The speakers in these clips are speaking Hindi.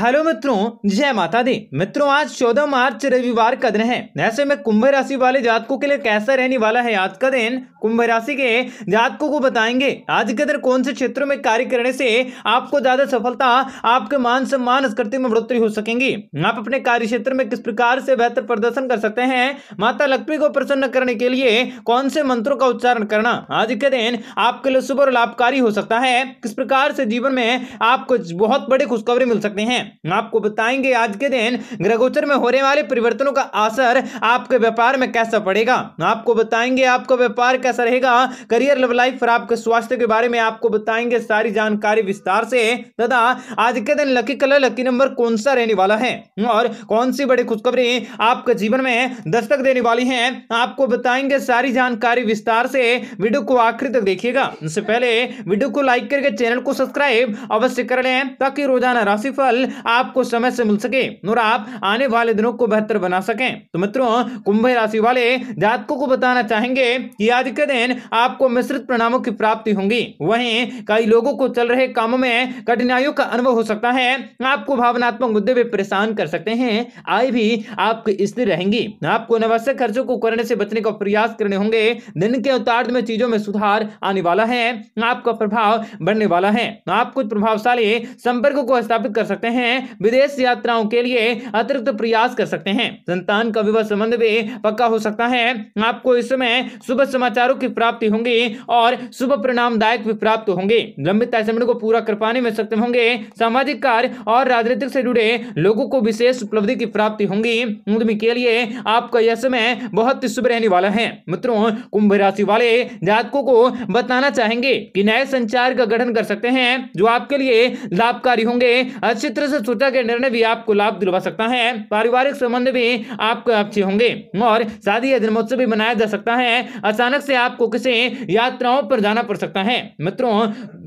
हेलो मित्रों जय माता दी मित्रों आज 14 मार्च रविवार का दिन है ऐसे में कुंभ राशि वाले जातकों के लिए कैसा रहने वाला है आज का दिन कुंभ राशि के जातकों को बताएंगे आज के दिन कौन से क्षेत्रों में कार्य करने से आपको ज्यादा सफलता आपके मान सम्मान स्कृति में बढ़ोतरी हो सकेंगी आप अपने कार्य क्षेत्र में किस प्रकार से बेहतर प्रदर्शन कर सकते हैं माता लक्ष्मी को प्रसन्न करने के लिए कौन से मंत्रों का उच्चारण करना आज के दिन आपके लिए शुभ और लाभकारी हो सकता है किस प्रकार से जीवन में आपको बहुत बड़ी खुशखबरी मिल सकती है आपको बताएंगे आज के दिन ग्रहोचर में होने वाले परिवर्तनों का असर आपके व्यापार में कैसा पड़ेगा आपको बताएंगे आपका व्यापार कैसा रहेगा करियर लव लाइफ और आपके स्वास्थ्य के बारे में आपको बताएंगे सारी जानकारी विस्तार से तथा आज के दिन लकी कलर लकी नंबर कौन सा रहने वाला है और कौन सी बड़ी खुशखबरी आपके जीवन में दस्तक देने वाली है आपको बताएंगे सारी जानकारी विस्तार से वीडियो को आखिर तक देखिएगा इससे पहले वीडियो को लाइक करके चैनल को सब्सक्राइब अवश्य कर लें ताकि रोजाना राशिफल आपको समय से मिल सके और आप आने वाले दिनों को बेहतर बना सकें तो मित्रों कुंभ राशि वाले जातकों को बताना चाहेंगे कि आज के दिन आपको मिश्रित परिणामों की प्राप्ति होंगी वहीं कई लोगों को चल रहे कामों में कठिनाइयों का अनुभव हो सकता है आपको भावनात्मक मुद्दे भी परेशान कर सकते हैं आय भी आपकी स्थिर रहेंगी आपको अनावश्यक खर्चों को करने से बचने का प्रयास करने होंगे दिन के उतार में चीजों में सुधार आने वाला है आपका प्रभाव बढ़ने वाला है आप कुछ प्रभावशाली संपर्क को स्थापित कर सकते हैं हैं विदेश यात्राओं के लिए अतिरिक्त प्रयास कर सकते हैं संतान का विवाह संबंध भी पक्का हो सकता है आपको इस समय शुभ समाचारों की प्राप्ति होंगी और शुभ परिणामदायक भी प्राप्त होंगे लंबित को पूरा कर पाने में सक्षम होंगे सामाजिक कार्य और राजनीतिक से जुड़े लोगों को विशेष उपलब्धि की प्राप्ति होंगी उद्यमी के लिए आपका यह समय बहुत ही शुभ रहने वाला है मित्रों कुंभ राशि वाले जातकों को बताना चाहेंगे कि नए संचार का गठन कर सकते हैं जो आपके लिए लाभकारी होंगे अच्छी तरह से के निर्णय भी आपको लाभ दिलवा सकता है पारिवारिक संबंध भी आपको अच्छे होंगे और शादी या जन्मोत्सव भी मनाया जा सकता है अचानक से आपको किसी यात्राओं पर जाना पड़ सकता है मित्रों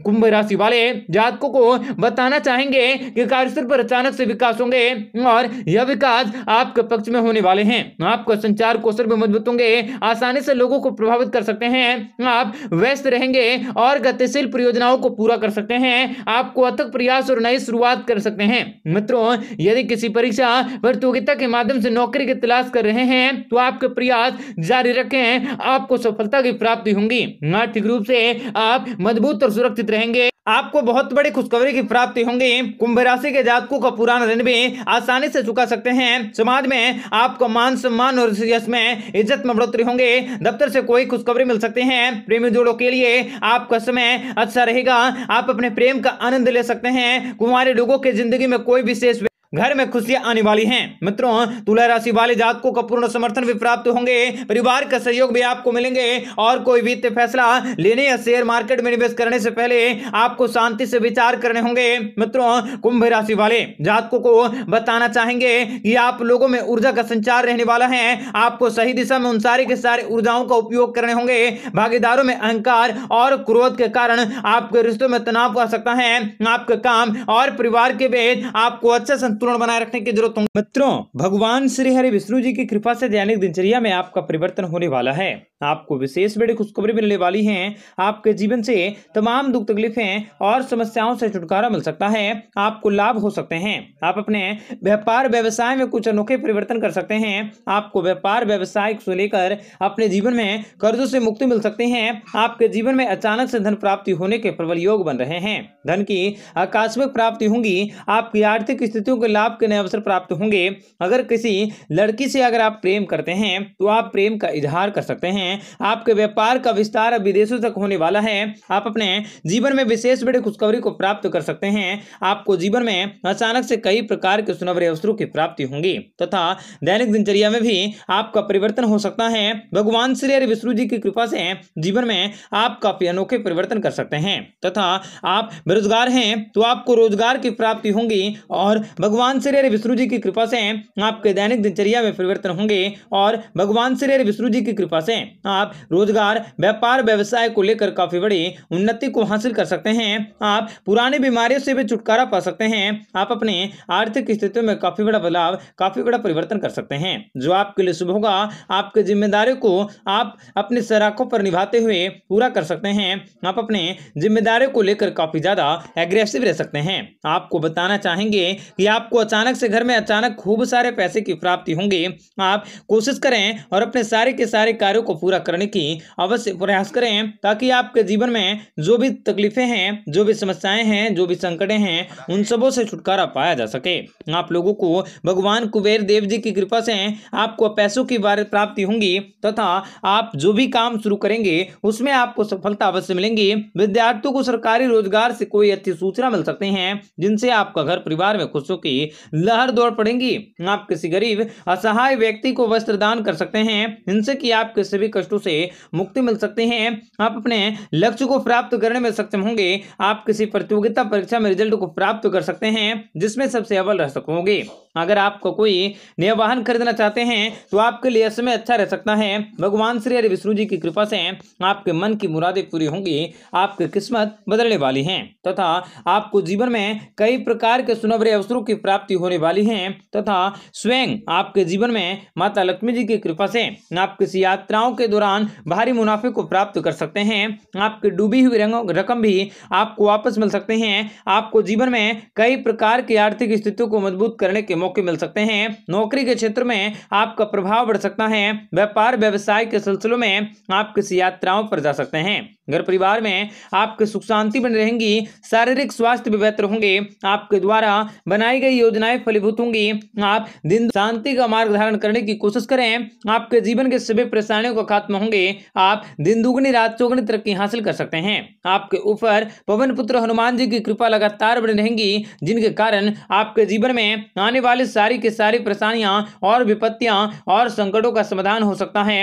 कुंभ राशि वाले जातकों को बताना चाहेंगे कि कार्यस्थल पर अचानक से विकास होंगे और यह विकास आपके पक्ष में होने वाले हैं आपका संचार कौशल भी मजबूत होंगे आसानी से लोगों को प्रभावित कर सकते हैं आप व्यस्त रहेंगे और गतिशील परियोजनाओं को पूरा कर सकते हैं आपको अथक प्रयास और नई शुरुआत कर सकते हैं हैं मित्रों यदि किसी परीक्षा प्रतियोगिता के माध्यम से नौकरी की तलाश कर रहे हैं तो आपके प्रयास जारी रखें आपको सफलता की प्राप्ति होंगी आर्थिक रूप से आप मजबूत और सुरक्षित रहेंगे आपको बहुत बड़ी खुशखबरी की प्राप्ति होंगी कुंभ राशि के जातकों का पुराना ऋण भी आसानी से चुका सकते हैं समाज में आपको मान सम्मान और यश में इज्जत में बढ़ोतरी होंगे दफ्तर से कोई खुशखबरी मिल सकते हैं प्रेमी जोड़ों के लिए आपका समय अच्छा रहेगा आप अपने प्रेम का आनंद ले सकते हैं कुमारी लोगों की जिंदगी में कोई विशेष घर में खुशियां आने वाली हैं मित्रों तुला राशि वाले जातकों का पूर्ण समर्थन भी प्राप्त होंगे परिवार का सहयोग भी आपको मिलेंगे और कोई वित्तीय फैसला लेने या शेयर मार्केट में निवेश करने से पहले आपको शांति से विचार करने होंगे मित्रों कुंभ राशि वाले जातकों को बताना चाहेंगे कि आप लोगों में ऊर्जा का संचार रहने वाला है आपको सही दिशा में उन सारे के सारे ऊर्जाओं का उपयोग करने होंगे भागीदारों में अहंकार और क्रोध के कारण आपके रिश्तों में तनाव आ सकता है आपका काम और परिवार के बीच आपको अच्छा संतुलन बनाए रखने की जरूरत होगी मित्रों भगवान श्री हरि विष्णु जी की कृपा से दैनिक दिनचर्या में आपका परिवर्तन होने वाला है आपको विशेष बड़ी खुशखबरी मिलने वाली है आपके जीवन से तमाम दुख तकलीफें और समस्याओं से छुटकारा मिल सकता है आपको लाभ हो सकते हैं आप अपने व्यापार व्यवसाय में कुछ अनोखे परिवर्तन कर सकते हैं आपको व्यापार व्यवसाय से लेकर अपने जीवन में कर्जों से मुक्ति मिल सकते हैं आपके जीवन में अचानक से धन प्राप्ति होने के प्रबल योग बन रहे हैं धन की आकस्मिक प्राप्ति होंगी आपकी आर्थिक स्थितियों के में लाभ करने अवसर प्राप्त होंगे अगर किसी लड़की से अगर आप प्रेम करते हैं तो आप प्रेम का इजहार कर सकते हैं आपके व्यापार का विस्तार विदेशों तक होने वाला है आप अपने जीवन में विशेष बड़ी खुशखबरी को प्राप्त कर सकते हैं आपको जीवन में अचानक से कई प्रकार के सुनवरे अवसरों की प्राप्ति होंगी तथा दैनिक दिनचर्या में भी आपका परिवर्तन हो सकता है भगवान श्री हरि विष्णु जी की कृपा से जीवन में आप काफी अनोखे परिवर्तन कर सकते हैं तथा आप बेरोजगार हैं तो आपको रोजगार की प्राप्ति होंगी और भगवान भगवान श्री हरि विष्णु जी की कृपा से आपके दैनिक दिनचर्या में परिवर्तन होंगे और भगवान श्री हरि विष्णु जी की कृपा से आप रोजगार व्यापार व्यवसाय को लेकर काफी बड़ी उन्नति को हासिल कर सकते हैं आप पुरानी बीमारियों से भी छुटकारा पा सकते हैं आप अपने आर्थिक स्थितियों में काफी बड़ा बदलाव काफी बड़ा परिवर्तन कर सकते हैं जो आपके लिए शुभ होगा आपके जिम्मेदारियों को आप अपने सराखों पर निभाते हुए पूरा कर सकते हैं आप अपने जिम्मेदारियों को लेकर काफी ज्यादा एग्रेसिव रह सकते हैं आपको बताना चाहेंगे कि आप आपको अचानक से घर में अचानक खूब सारे पैसे की प्राप्ति होंगे आप कोशिश करें और अपने सारे के सारे कार्यों को पूरा करने की अवश्य प्रयास करें ताकि आपके जीवन में जो भी तकलीफें हैं जो भी समस्याएं हैं जो भी संकटे हैं उन सबों से छुटकारा पाया जा सके आप लोगों को भगवान कुबेर देव जी की कृपा से आपको पैसों की प्राप्ति होंगी तथा आप जो भी काम शुरू करेंगे उसमें आपको सफलता अवश्य मिलेंगी विद्यार्थियों को सरकारी रोजगार से कोई अच्छी सूचना मिल सकती है जिनसे आपका घर परिवार में खुशों की की लहर दौड़ पड़ेगी आप किसी गरीब असहाय व्यक्ति को वस्त्र दान कर सकते हैं इनसे कि आप किसी भी कष्टों से मुक्ति मिल सकते हैं आप अपने लक्ष्य को प्राप्त करने में सक्षम होंगे आप किसी प्रतियोगिता परीक्षा में रिजल्ट को प्राप्त कर सकते हैं जिसमें सबसे अव्वल रह सकोगे अगर आपको कोई नया वाहन खरीदना चाहते हैं तो आपके लिए समय अच्छा रह सकता है भगवान श्री हरि विष्णु जी की कृपा से आपके मन की मुरादें पूरी होंगी आपकी किस्मत बदलने वाली है तथा आपको जीवन में कई प्रकार के सुनहरे अवसरों की की प्राप्ति होने वाली है तथा स्वयं आपके जीवन में माता लक्ष्मी जी की कृपा से आप किसी यात्राओं के दौरान भारी मुनाफे को प्राप्त कर सकते हैं आपके डूबी हुई रकम भी आपको वापस मिल सकते हैं आपको जीवन में कई प्रकार की आर्थिक स्थितियों को मजबूत करने के मौके मिल सकते हैं नौकरी के क्षेत्र में आपका प्रभाव बढ़ सकता है व्यापार व्यवसाय के सिलसिलों में आप किसी यात्राओं पर जा सकते हैं घर परिवार में आपके सुख शांति बन रहेंगी शारीरिक स्वास्थ्य भी बेहतर होंगे आपके द्वारा बनाई गई योजनाएं फलीभूत होंगी आप दिन शांति का मार्ग धारण करने की कोशिश करें आपके जीवन के सभी परेशानियों का खात्म होंगे आप दिन दुगनी रात चौगनी तरक्की हासिल कर सकते हैं आपके ऊपर पवन पुत्र हनुमान जी की कृपा लगातार बनी रहेंगी जिनके कारण आपके जीवन में आने वाली सारी की सारी परेशानियां और विपत्तियां और संकटों का समाधान हो सकता है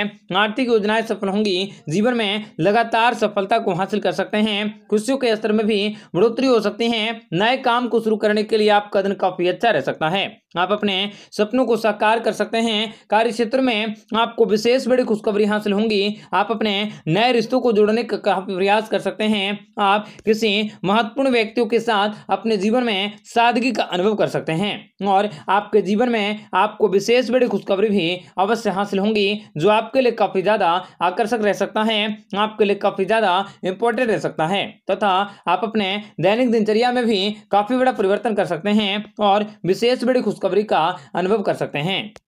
आर्थिक योजनाएं सफल होंगी जीवन में लगातार सफल सफलता को हासिल कर सकते हैं खुशियों के स्तर में भी बढ़ोतरी हो सकती है नए काम को शुरू करने के लिए आपका दिन काफी अच्छा रह सकता है आप अपने सपनों को साकार कर सकते हैं कार्य क्षेत्र में आपको विशेष बड़ी खुशखबरी हासिल होंगी आप अपने नए रिश्तों को जोड़ने का प्रयास कर सकते हैं आप किसी महत्वपूर्ण व्यक्तियों के साथ अपने जीवन में सादगी का अनुभव कर सकते हैं और आपके जीवन में आपको विशेष बड़ी खुशखबरी भी अवश्य हासिल होंगी जो आपके लिए काफ़ी ज़्यादा आकर्षक रह सकता है आपके लिए काफ़ी ज़्यादा इंपॉर्टेंट रह सकता है तथा आप अपने दैनिक दिनचर्या में भी काफ़ी बड़ा परिवर्तन कर सकते हैं और विशेष बड़ी खुशखबरी खुशखबरी का अनुभव कर सकते हैं